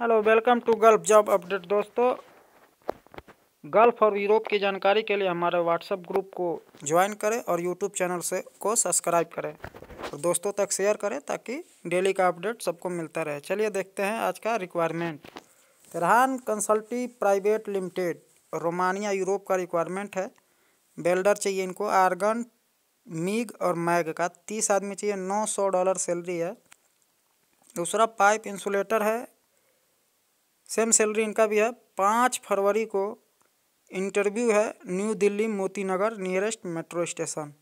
hello welcome to Gulf job update दोस्तों Gulf और Europe की जानकारी के लिए हमारे व्हाट्सएप ग्रुप को ज्वाइन करें और यूट्यूब चैनल से को सब्सक्राइब करें और दोस्तों तक शेयर करें ताकि डेली का अपडेट सबको मिलता रहे चलिए देखते हैं आज का रिक्वायरमेंट तिरहान consultancy private limited Romania Europe का रिक्वायरमेंट है बेल्डर चाहिए इनको आर्गन मीग और मैग का तीस आदमी चाहिए नौ सौ डॉलर सैलरी है दूसरा पाइप इंसुलेटर है सेम सैलरी इनका भी है पाँच फरवरी को इंटरव्यू है new Delhi Moti Nagar nearest metro station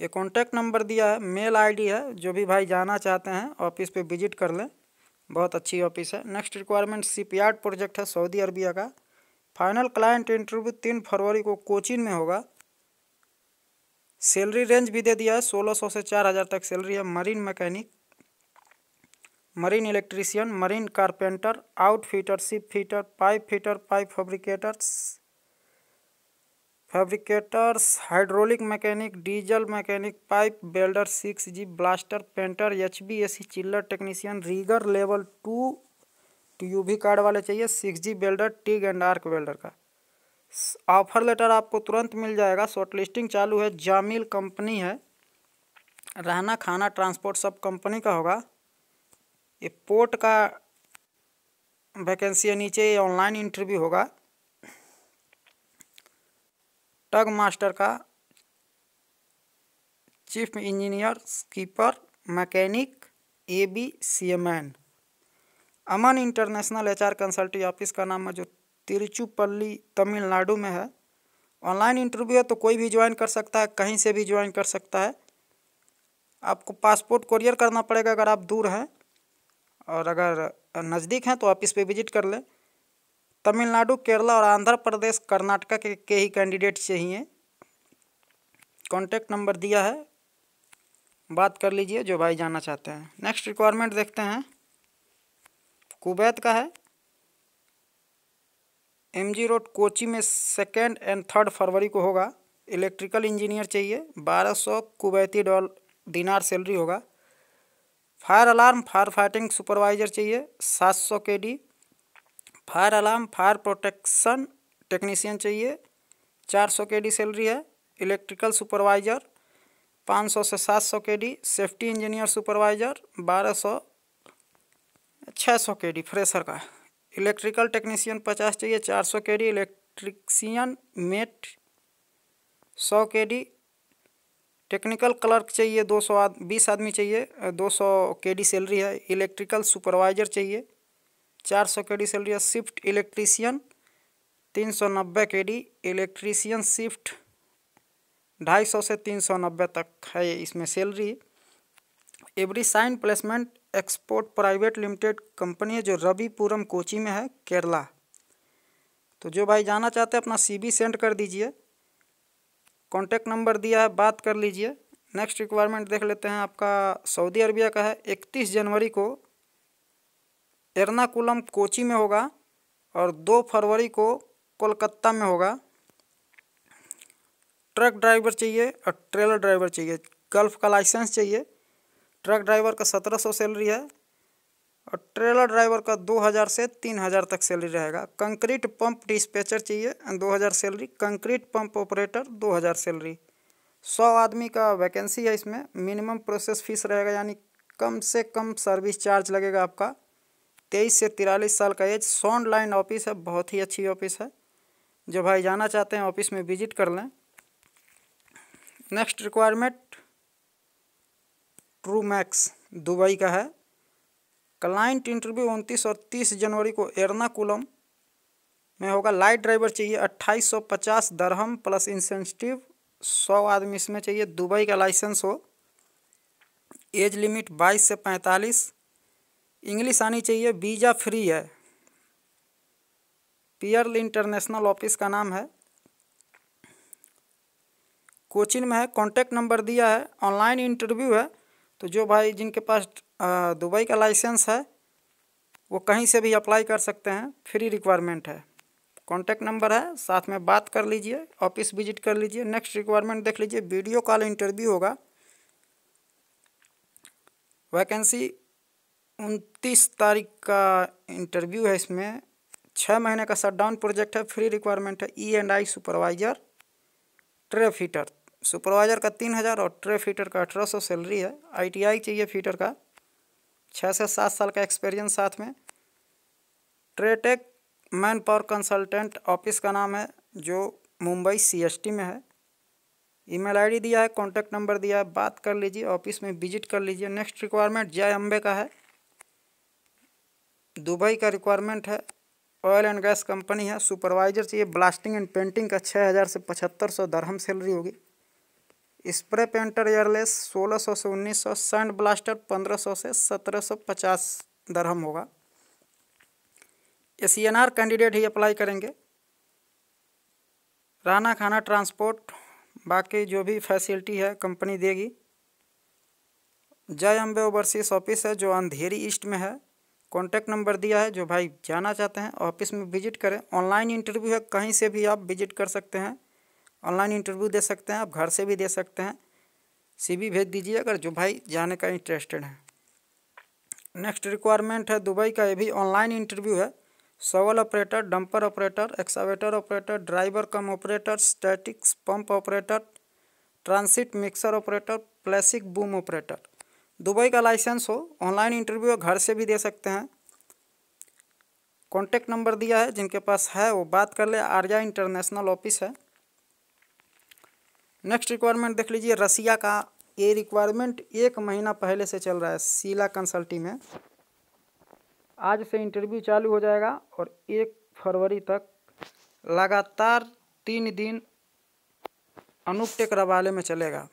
ये कॉन्टैक्ट नंबर दिया है मेल आईडी है जो भी भाई जाना चाहते हैं ऑफिस पे विजिट कर लें बहुत अच्छी ऑफिस है नेक्स्ट रिक्वायरमेंट सीपीआर प्रोजेक्ट है सऊदी अरबिया का फाइनल क्लाइंट इंटरव्यू तीन फरवरी को कोचिन में होगा सैलरी रेंज भी दे दिया है सोलह सौ से चार हज़ार तक सैलरी है marine mechanic marine electrician marine carpenter outfitter ship fitter pipe fitter pipe fabricators fabricators hydraulic mechanic diesel mechanic pipe welder six G blaster painter H B S C chiller technician rigger level two U भी card वाले चाहिए six G welder TIG and arc welder का offer letter आपको तुरंत मिल जाएगा short shortlisting चालू है जामिल company है रहना खाना ट्रांसपोर्ट सब कंपनी का होगा ये पोर्ट का वैकेंसी है नीचे ऑनलाइन इंटरव्यू होगा टग मास्टर का chief engineer skipper mechanic A B C M N Aman international H R consulting office का नाम है जो तिरुचुपल्ली तमिलनाडु में है ऑनलाइन इंटरव्यू है तो कोई भी ज्वाइन कर सकता है कहीं से भी ज्वाइन कर सकता है आपको पासपोर्ट कोरियर करना पड़ेगा अगर आप दूर हैं और अगर नज़दीक हैं तो आप इस पर विजिट कर लें तमिलनाडु केरला और आंध्र प्रदेश कर्नाटका के, के ही कैंडिडेट चाहिए कॉन्टैक्ट नंबर दिया है बात कर लीजिए जो भाई जाना चाहते हैं नेक्स्ट रिक्वायरमेंट देखते हैं कुवैत का है एम जी रोड कोची में सेकेंड एंड थर्ड फरवरी को होगा इलेक्ट्रिकल इंजीनियर चाहिए बारह सौ कुवैती डॉल दिनार सैलरी होगा fire alarm fire fighting supervisor चाहिए सात सौ K D fire alarm fire protection technician चाहिए चार सौ के डी सैलरी है इलेक्ट्रिकल सुपरवाइजर पाँच सौ से सात सौ K D safety engineer supervisor बारह सौ छः सौ के डी फ्रेशर का इलेक्ट्रिकल टेक्नीशियन पचास चाहिए चार सौ के डी इलेक्ट्रिकियन मेट सौ के डी टेक्निकल क्लर्क चाहिए दो सौ आद बीस आदमी चाहिए दो सौ के डी सैलरी है इलेक्ट्रिकल सुपरवाइज़र चाहिए चार सौ के डी सैलरी है शिफ्ट इलेक्ट्रीशियन तीन सौ नब्बे के डी इलेक्ट्रीशियन शिफ्ट ढाई सौ से तीन सौ नब्बे तक है इसमें salary every sign placement export private limited company है जो रविपुरम कोची में है केरला तो जो भाई जाना चाहते हैं अपना बी सेंड कर दीजिए कॉन्टैक्ट नंबर दिया है बात कर लीजिए नेक्स्ट रिक्वायरमेंट देख लेते हैं आपका सऊदी अरबिया का है इकतीस जनवरी को एर्नाकुलम कोची में होगा और दो फरवरी को कोलकाता में होगा ट्रक ड्राइवर चाहिए और ट्रेलर ड्राइवर चाहिए गल्फ का लाइसेंस चाहिए ट्रक ड्राइवर का सत्रह सौ सैलरी है और ट्रेलर ड्राइवर का 2000 से 3000 तक सैलरी रहेगा कंक्रीट पंप डिस्पैचर चाहिए 2000 salary concrete pump operator 2000 salary 100 आदमी का वैकेंसी है इसमें मिनिमम प्रोसेस फीस रहेगा यानी कम से कम सर्विस चार्ज लगेगा आपका तेईस से तिरालीस साल का एज सॉन्ड लाइन ऑफिस है बहुत ही अच्छी ऑफिस है जो भाई जाना चाहते हैं ऑफिस में विजिट कर लें next requirement true max Dubai का है क्लाइंट इंटरव्यू उनतीस और तीस जनवरी को एर्नाकुलम में होगा लाइट ड्राइवर चाहिए अट्ठाईस सौ पचास दरहम प्लस इंसेंसिटिव सौ आदमी इसमें चाहिए दुबई का लाइसेंस हो एज लिमिट बाईस से पैंतालीस इंग्लिश आनी चाहिए वीज़ा फ्री है पियरल इंटरनेशनल ऑफिस का नाम है कोचिंग में है कॉन्टैक्ट नंबर दिया है ऑनलाइन इंटरव्यू है तो जो भाई जिनके पास दुबई का लाइसेंस है वो कहीं से भी अप्लाई कर सकते हैं फ्री रिक्वायरमेंट है कॉन्टैक्ट नंबर है साथ में बात कर लीजिए ऑफिस विजिट कर लीजिए नेक्स्ट रिक्वायरमेंट देख लीजिए वीडियो कॉल इंटरव्यू होगा वैकेंसी उनतीस तारीख का इंटरव्यू है इसमें छः महीने का शटडाउन प्रोजेक्ट है फ्री रिक्वायरमेंट है E and I supervisor tray fitter supervisor का तीन हज़ार और ट्रे फीटर का अठारह सौ सैलरी है आईटीआई चाहिए फीटर का छः से सात साल का एक्सपीरियंस साथ में Tretech man power consultant office का नाम है जो मुंबई सीएसटी में है ईमेल आईडी दिया है कॉन्टैक्ट नंबर दिया है बात कर लीजिए ऑफिस में विजिट कर लीजिए नेक्स्ट रिक्वायरमेंट जय अम्बे का है दुबई का रिक्वायरमेंट है ऑयल एंड गैस कंपनी है सुपरवाइजर चाहिए ब्लास्टिंग एंड पेंटिंग का छः हज़ार से पचहत्तर सौ दरहम सैलरी होगी स्प्रे पेंटर एयरलेस सोलह सौ से उन्नीस सौ सैंड ब्लास्टर पंद्रह सौ से सत्रह सौ पचास दरहम होगा एस e कैंडिडेट ही अप्लाई करेंगे राना खाना ट्रांसपोर्ट बाकी जो भी फैसिलिटी है कंपनी देगी जय अम्बे ओवरसीज ऑफिस है जो अंधेरी ईस्ट में है कॉन्टैक्ट नंबर दिया है जो भाई जाना चाहते हैं ऑफिस में विजिट करें ऑनलाइन इंटरव्यू है कहीं से भी आप विजिट कर सकते हैं ऑनलाइन इंटरव्यू दे सकते हैं आप घर से भी दे सकते हैं सीवी भेज दीजिए अगर जो भाई जाने का इंटरेस्टेड है नेक्स्ट रिक्वायरमेंट है दुबई का ये भी ऑनलाइन इंटरव्यू है सवल operator dumper operator excavator operator driver cum operator statics pump operator transit mixer operator placing boom operator Dubai का लाइसेंस हो ऑनलाइन इंटरव्यू घर से भी दे सकते हैं कॉन्टैक्ट नंबर दिया है जिनके पास है वो बात कर ले आर्या इंटरनेशनल ऑफिस है नेक्स्ट रिक्वायरमेंट देख लीजिए रसिया का ये रिक्वायरमेंट एक महीना पहले से चल रहा है शीला कंसल्टिंग में आज से इंटरव्यू चालू हो जाएगा और एक फरवरी तक लगातार तीन दिन अनूप टेक रवाले में चलेगा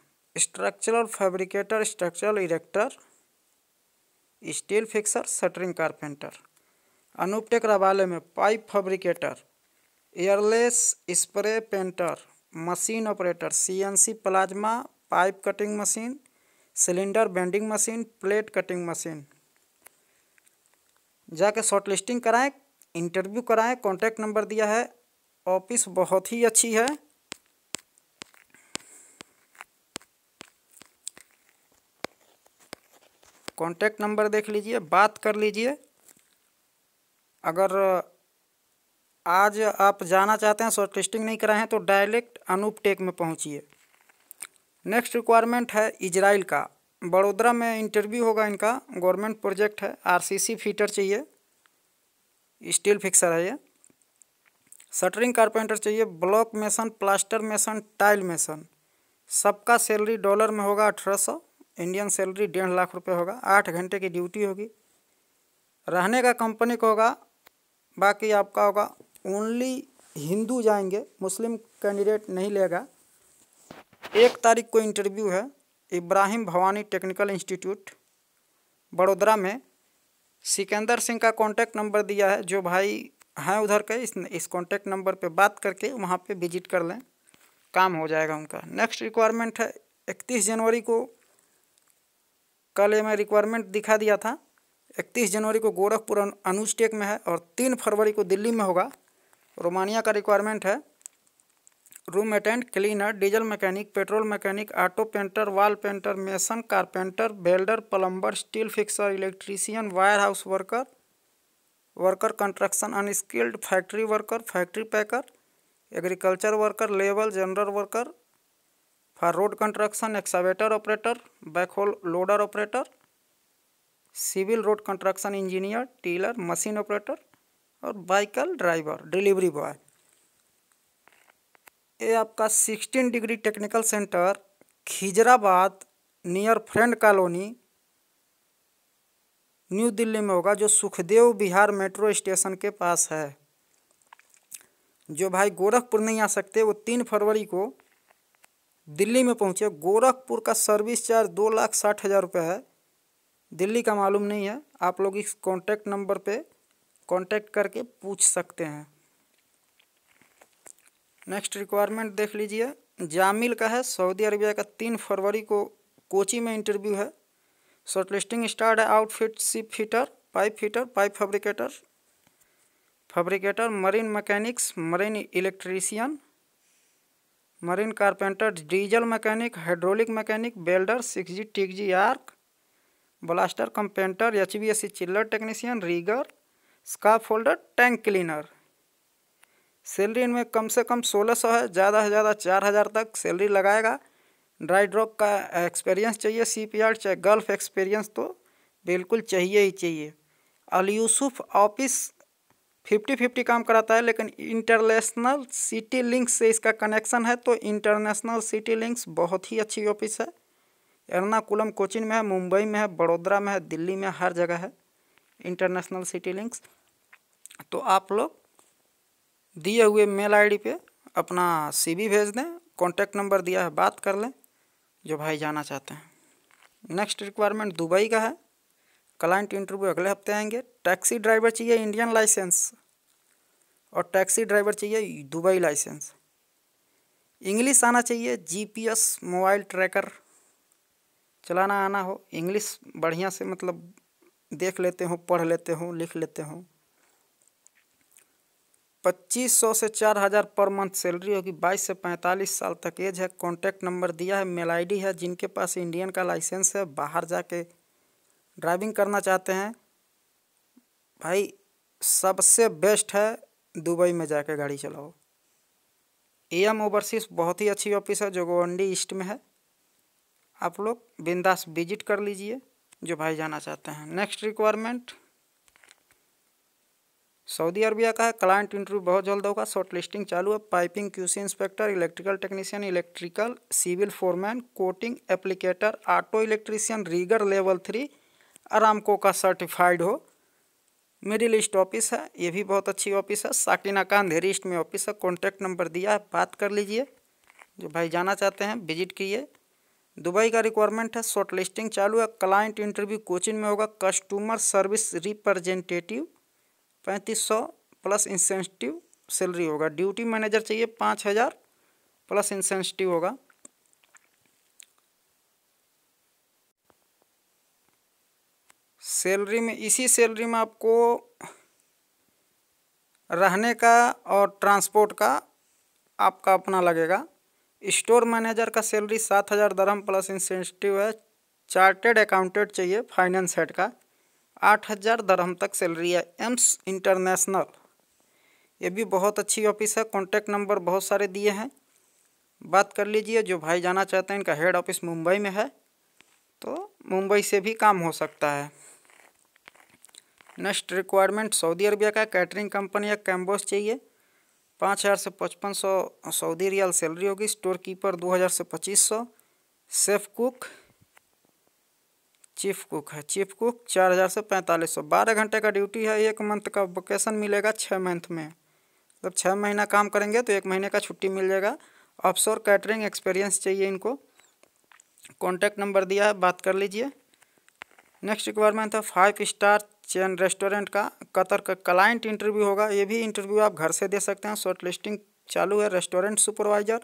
structural fabricator structural erector steel fixer shuttering carpenter Anoop tech रवाले में pipe fabricator airless spray painter machine operator CNC plasma pipe cutting machine cylinder bending machine plate cutting machine जाके शॉर्ट लिस्टिंग कराएं इंटरव्यू कराएं contact number दिया है office बहुत ही अच्छी है कॉन्टैक्ट नंबर देख लीजिए बात कर लीजिए अगर आज आप जाना चाहते हैं शॉर्ट लिस्टिंग नहीं कराए हैं तो डायरेक्ट अनूप टेक में पहुँचिए नेक्स्ट रिक्वायरमेंट है इजराइल का बड़ोदरा में इंटरव्यू होगा इनका गवर्नमेंट प्रोजेक्ट है आरसीसी फीटर चाहिए स्टील फिक्सर है ये शटरिंग कारपेंटर चाहिए block mason plaster mason tile mason सबका सैलरी डॉलर में होगा अठारह सौ इंडियन सैलरी डेढ़ लाख रुपए होगा आठ घंटे की ड्यूटी होगी रहने का कंपनी को होगा बाकी आपका होगा ओनली हिंदू जाएंगे मुस्लिम कैंडिडेट नहीं लेगा एक तारीख को इंटरव्यू है इब्राहिम भवानी टेक्निकल इंस्टीट्यूट बड़ोदरा में सिकंदर सिंह का कांटेक्ट नंबर दिया है जो भाई हैं उधर के इस इस कांटेक्ट नंबर पे बात करके वहाँ पे विजिट कर लें काम हो जाएगा उनका नेक्स्ट रिक्वायरमेंट है इकतीस जनवरी को कल ये मैं रिक्वायरमेंट दिखा दिया था इकतीस जनवरी को गोरखपुर अनुस्टेक में है और तीन फरवरी को दिल्ली में होगा रोमानिया का रिक्वायरमेंट है room attendant cleaner diesel mechanic petrol mechanic auto painter wall painter mason carpenter welder plumber steel fixer electrician warehouse worker worker construction unskilled factory worker factory packer agriculture worker labour general worker for road construction excavator operator backhoe loader operator civil road construction engineer tiller machine operator और बाइकल driver delivery boy ये आपका sixteen degree technical centre Khizrabad near friend colony new Delhi में होगा जो Sukhdev Bihar metro station के पास है जो भाई गोरखपुर नहीं आ सकते वो तीन फरवरी को दिल्ली में पहुँचे गोरखपुर का सर्विस चार्ज दो लाख साठ हज़ार रुपये है दिल्ली का मालूम नहीं है आप लोग इस कॉन्टैक्ट नंबर पे कांटेक्ट करके पूछ सकते हैं नेक्स्ट रिक्वायरमेंट देख लीजिए जामिल का है सऊदी अरबिया का तीन फरवरी को कोची में इंटरव्यू है शॉर्टलिस्टिंग स्टार्ट है outfit ship fitter pipe fitter pipe fabricator fabricator marine mechanics marine electrician marine carpenter diesel mechanic hydraulic mechanic welder six G TIG G arc blaster कंपेंटर H B S C chiller technician rigger scaffolder tank cleaner salary इनमें कम से कम 1600 है ज़्यादा से ज़्यादा 4000 तक salary लगाएगा ड्राई ड्रॉप का एक्सपीरियंस चाहिए सी पी आर चाहे गल्फ एक्सपीरियंस तो बिल्कुल चाहिए ही चाहिए Al Yusuf office fifty fifty काम कराता है लेकिन इंटरनेशनल सिटी लिंक्स से इसका कनेक्शन है तो इंटरनेशनल सिटी लिंक्स बहुत ही अच्छी ऑफिस है एर्नाकुलम कोचिन में है मुंबई में है बड़ोदरा में है दिल्ली में हर जगह है इंटरनेशनल सिटी लिंक्स तो आप लोग दिए हुए मेल आईडी पे अपना सीवी भेज दें कॉन्टैक्ट नंबर दिया है बात कर लें जो भाई जाना चाहते हैं नेक्स्ट रिक्वायरमेंट दुबई का है क्लाइंट इंटरव्यू अगले हफ्ते आएंगे टैक्सी ड्राइवर चाहिए इंडियन लाइसेंस और टैक्सी ड्राइवर चाहिए दुबई लाइसेंस इंग्लिश आना चाहिए जीपीएस मोबाइल ट्रैकर चलाना आना हो इंग्लिश बढ़िया से मतलब देख लेते हूँ पढ़ लेते हूँ लिख लेते हूँ पच्चीस सौ से चार हज़ार पर मंथ सैलरी होगी बाईस से पैंतालीस साल तक एज है कॉन्टैक्ट नंबर दिया है मेल आईडी है जिनके पास इंडियन का लाइसेंस है बाहर जाके ड्राइविंग करना चाहते हैं भाई सबसे बेस्ट है दुबई में जाके गाड़ी चलाओ ए एम ओवरसीज बहुत ही अच्छी ऑफिस है जो गोवंडी ईस्ट में है आप लोग बिंदास विजिट कर लीजिए जो भाई जाना चाहते हैं नेक्स्ट रिक्वायरमेंट सऊदी अरबिया का है क्लाइंट इंटरव्यू बहुत जल्द होगा शॉर्ट लिस्टिंग चालू है piping QC inspector electrical technician electrical civil foreman coating applicator auto electrician rigger level three Aramco का सर्टिफाइड हो मेरी लिस्ट ऑफिस है ये भी बहुत अच्छी ऑफिस है साकिना का अंधेरी में ऑफिस है कॉन्टैक्ट नंबर दिया है बात कर लीजिए जो भाई जाना चाहते हैं विजिट कीजिए दुबई का रिक्वायरमेंट है शॉर्ट लिस्टिंग चालू है क्लाइंट इंटरव्यू कोचिंग में होगा कस्टमर सर्विस रिप्रेजेंटेटिव पैंतीस सौ प्लस इंसेंसटिव सैलरी होगा ड्यूटी मैनेजर चाहिए पाँच हज़ार प्लस इंसेंसटिव होगा सैलरी में इसी सैलरी में आपको रहने का और ट्रांसपोर्ट का आपका अपना लगेगा स्टोर मैनेजर का सैलरी सात हज़ार दरहम प्लस इंसेंटिव है चार्टेड अकाउंटेंट चाहिए फाइनेंस हेड का आठ हज़ार दरहम तक सैलरी है एम्स इंटरनेशनल ये भी बहुत अच्छी ऑफिस है कॉन्टैक्ट नंबर बहुत सारे दिए हैं बात कर लीजिए जो भाई जाना चाहते हैं इनका हेड ऑफिस मुंबई में है तो मुंबई से भी काम हो सकता है नेक्स्ट रिक्वायरमेंट सऊदी अरबिया का कैटरिंग कंपनी या कैम्बोस चाहिए पाँच हज़ार से पचपन सौ सऊदी रियाल सैलरी होगी स्टोर कीपर दो हज़ार से पच्चीस सौ सेफ कुक चीफ कुक है चीफ कुक चार हज़ार से पैंतालीस सौ बारह घंटे का ड्यूटी है एक मंथ का वोकेशन मिलेगा छः मंथ में मतलब छः महीना काम करेंगे तो एक महीने का छुट्टी मिल जाएगा शोर कैटरिंग एक्सपीरियंस चाहिए इनको कॉन्टैक्ट नंबर दिया है बात कर लीजिए नेक्स्ट रिक्वायरमेंट है फाइव स्टार चैन रेस्टोरेंट का कतर का क्लाइंट इंटरव्यू होगा ये भी इंटरव्यू आप घर से दे सकते हैं शॉर्ट लिस्टिंग चालू है restaurant supervisor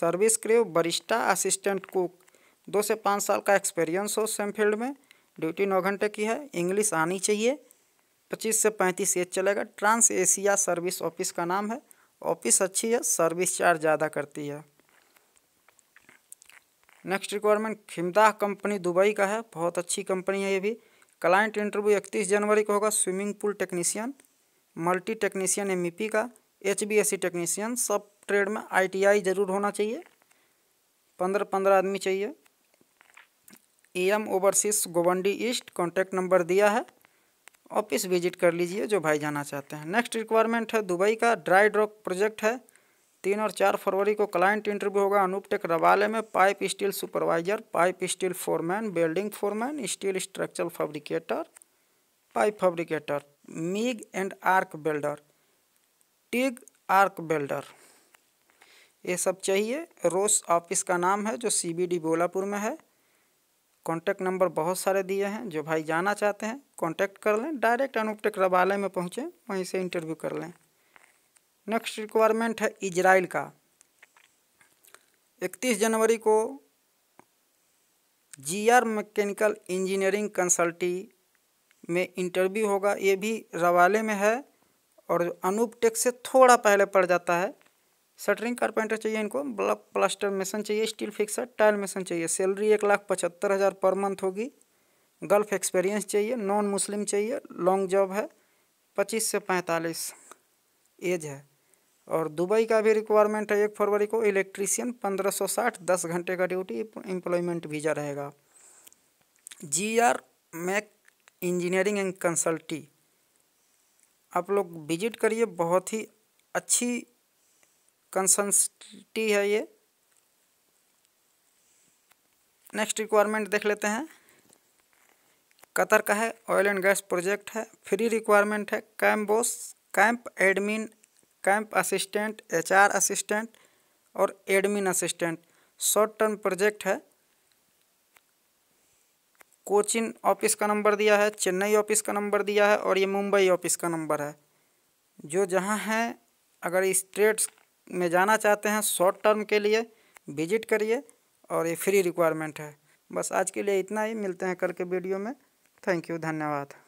service crew barista assistant cook दो से पाँच साल का एक्सपीरियंस हो सेम फील्ड में ड्यूटी नौ घंटे की है इंग्लिश आनी चाहिए पच्चीस से पैंतीस एज चलेगा ट्रांस एशिया सर्विस ऑफिस का नाम है ऑफिस अच्छी है सर्विस चार्ज ज़्यादा करती है नेक्स्ट रिक्वायरमेंट खिमदाह कंपनी दुबई का है बहुत अच्छी कंपनी है ये भी क्लाइंट इंटरव्यू इकतीस जनवरी को होगा swimming pool technician multi technician M e का H B S C technician सब ट्रेड में आई टी आई जरूर होना चाहिए पंद्रह पंद्रह आदमी चाहिए E M overseas Govandi east contact number दिया है ऑफिस विजिट कर लीजिए जो भाई जाना चाहते हैं नेक्स्ट रिक्वायरमेंट है दुबई का ड्राई ड्रॉक प्रोजेक्ट है तीन और चार फरवरी को क्लाइंट इंटरव्यू होगा अनूप टेक रवाले में pipe steel supervisor pipe steel foreman building foreman steel structural fabricator pipe fabricator MIG and arc welder TIG arc welder ये सब चाहिए रोस ऑफिस का नाम है जो सीबीडी बोलापुर में है कॉन्टैक्ट नंबर बहुत सारे दिए हैं जो भाई जाना चाहते हैं कॉन्टैक्ट कर लें डायरेक्ट अनूपटेक रवाले में पहुँचें वहीं से इंटरव्यू कर लें नेक्स्ट रिक्वायरमेंट है इजराइल का इकतीस जनवरी को जीआर मैकेनिकल इंजीनियरिंग कंसल्टी में इंटरव्यू होगा ये भी रवाले में है और अनूप टेक से थोड़ा पहले पड़ जाता है शटरिंग कारपेंटर चाहिए इनको ब्लॉक प्लास्टर मेसन चाहिए स्टील फिक्सर टाइल मेसन चाहिए सैलरी एक लाख पचहत्तर हज़ार पर मंथ होगी गल्फ एक्सपीरियंस चाहिए नॉन मुस्लिम चाहिए लॉन्ग जॉब है पच्चीस से पैंतालीस एज है और दुबई का भी रिक्वायरमेंट है एक फरवरी को इलेक्ट्रीशियन पंद्रह सौ साठ दस घंटे का ड्यूटी एम्प्लॉयमेंट वीज़ा रहेगा G R Mac engineering and consultancy आप लोग विजिट करिए बहुत ही अच्छी कंसल्टी है ये नेक्स्ट रिक्वायरमेंट देख लेते हैं कतर का है ऑयल एंड गैस प्रोजेक्ट है फ्री रिक्वायरमेंट है कैम्बोस camp admin camp assistant HR assistant और admin assistant short term project है कोचिन ऑफिस का नंबर दिया है चेन्नई ऑफिस का नंबर दिया है और ये मुंबई ऑफिस का नंबर है जो जहाँ हैं अगर इस ट्रेड्स में जाना चाहते हैं शॉर्ट टर्म के लिए विजिट करिए और ये फ्री रिक्वायरमेंट है बस आज के लिए इतना ही मिलते हैं कल के वीडियो में थैंक यू धन्यवाद